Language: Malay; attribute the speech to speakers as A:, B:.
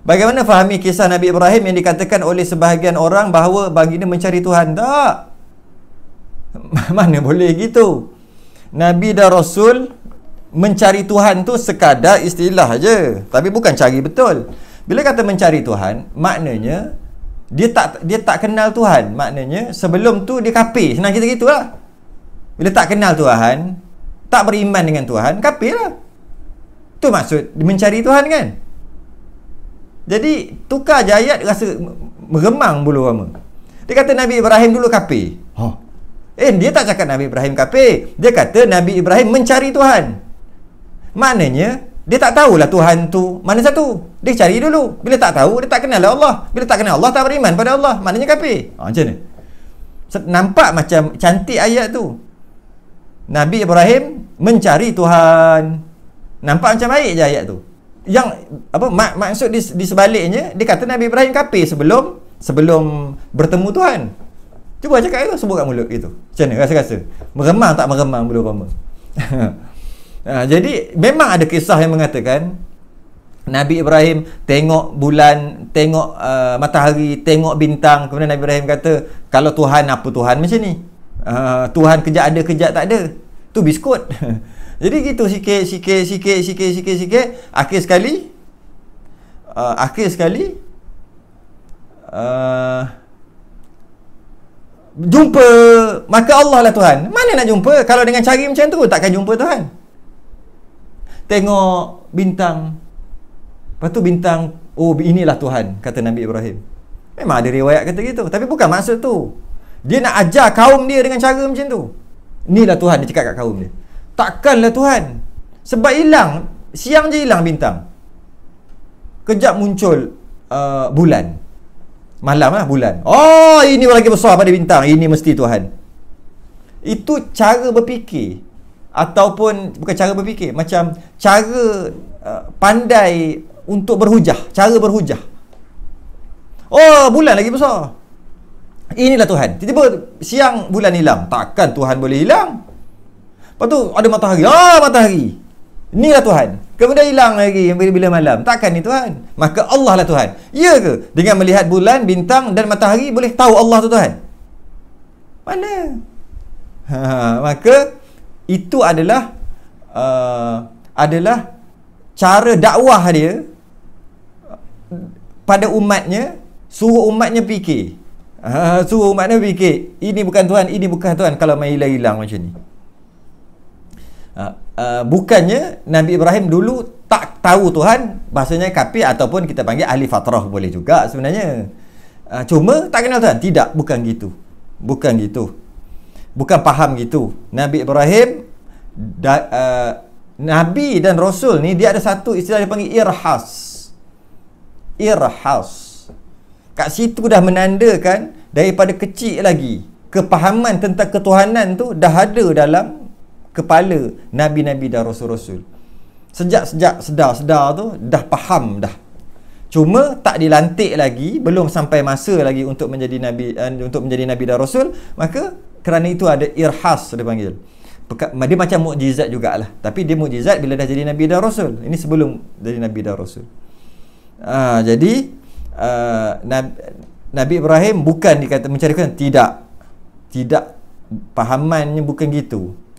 A: Bagaimana fahami kisah Nabi Ibrahim yang dikatakan oleh sebahagian orang bahawa baginda mencari Tuhan? Tak. Mana boleh gitu? Nabi dan Rasul mencari Tuhan tu sekadar istilah aje, tapi bukan cari betul. Bila kata mencari Tuhan, maknanya dia tak dia tak kenal Tuhan. Maknanya sebelum tu dia kafir. Senang kita gitulah. Bila tak kenal Tuhan, tak beriman dengan Tuhan, kafirlah. Tu maksud mencari Tuhan kan? Jadi tukar je ayat rasa meremang bulu rama. Dia kata Nabi Ibrahim dulu kafir. Huh. Ha. Eh dia tak cakap Nabi Ibrahim kafir. Dia kata Nabi Ibrahim mencari Tuhan. Maknanya dia tak tahulah Tuhan tu mana satu. Dia cari dulu. Bila tak tahu dia tak kenal Allah. Bila tak kenal Allah tak beriman pada Allah. Maknanya kafir. Ha, macam ni. Nampak macam cantik ayat tu. Nabi Ibrahim mencari Tuhan. Nampak macam baik je ayat tu yang apa mak, maksud di, di sebaliknya dia kata Nabi Ibrahim kafir sebelum sebelum bertemu Tuhan. Cuba aja itu sebut kat mulut itu. Macam mana rasa-rasa? Meremang tak meremang bulu roma. nah, jadi memang ada kisah yang mengatakan Nabi Ibrahim tengok bulan, tengok uh, matahari, tengok bintang. Kemudian Nabi Ibrahim kata, kalau Tuhan apa Tuhan macam ni? Uh, Tuhan kejap ada, kejap tak ada. Tu biskut. Jadi gitu sikit sikit sikit sikit sikit sikit akhir sekali uh, akhir sekali uh, jumpa maka Allah lah Tuhan. Mana nak jumpa kalau dengan cari macam tu takkan jumpa Tuhan. Tengok bintang Lepas tu bintang Oh inilah Tuhan Kata Nabi Ibrahim Memang ada riwayat kata gitu Tapi bukan maksud tu Dia nak ajar kaum dia dengan cara macam tu Inilah Tuhan dia cakap kat kaum dia Takkan lah Tuhan. Sebab hilang. Siang je hilang bintang. Kejap muncul uh, bulan. Malam lah bulan. Oh, ini lagi besar pada bintang. Ini mesti Tuhan. Itu cara berfikir. Ataupun, bukan cara berfikir. Macam cara uh, pandai untuk berhujah. Cara berhujah. Oh, bulan lagi besar. Inilah Tuhan. Tiba-tiba siang bulan hilang. Takkan Tuhan boleh hilang? Lepas tu ada matahari. Ah matahari. ni lah Tuhan. Kemudian hilang lagi yang bila, bila malam. Takkan ni Tuhan. Maka Allah lah Tuhan. Ya ke? Dengan melihat bulan, bintang dan matahari boleh tahu Allah tu Tuhan. Mana? Ha, maka itu adalah uh, adalah cara dakwah dia pada umatnya suruh umatnya fikir. Uh, suruh umatnya fikir. Ini bukan Tuhan, ini bukan Tuhan kalau main hilang-hilang macam ni. Ah, ah, bukannya Nabi Ibrahim dulu tak tahu Tuhan bahasanya kapi ataupun kita panggil ahli fatrah boleh juga sebenarnya uh, cuma tak kenal Tuhan tidak bukan gitu bukan gitu bukan faham gitu Nabi Ibrahim da, uh, Nabi dan Rasul ni dia ada satu istilah dipanggil irhas irhas kat situ dah menandakan daripada kecil lagi kepahaman tentang ketuhanan tu dah ada dalam kepala nabi-nabi dan rasul-rasul. Sejak-sejak sedar-sedar tu dah faham dah. Cuma tak dilantik lagi, belum sampai masa lagi untuk menjadi nabi uh, untuk menjadi nabi dan rasul, maka kerana itu ada irhas dia panggil. Dia macam mukjizat jugalah. Tapi dia mukjizat bila dah jadi nabi dan rasul. Ini sebelum jadi nabi dan rasul. Uh, jadi uh, ah, nabi, nabi Ibrahim bukan dikata kan tidak. Tidak pahamannya bukan gitu.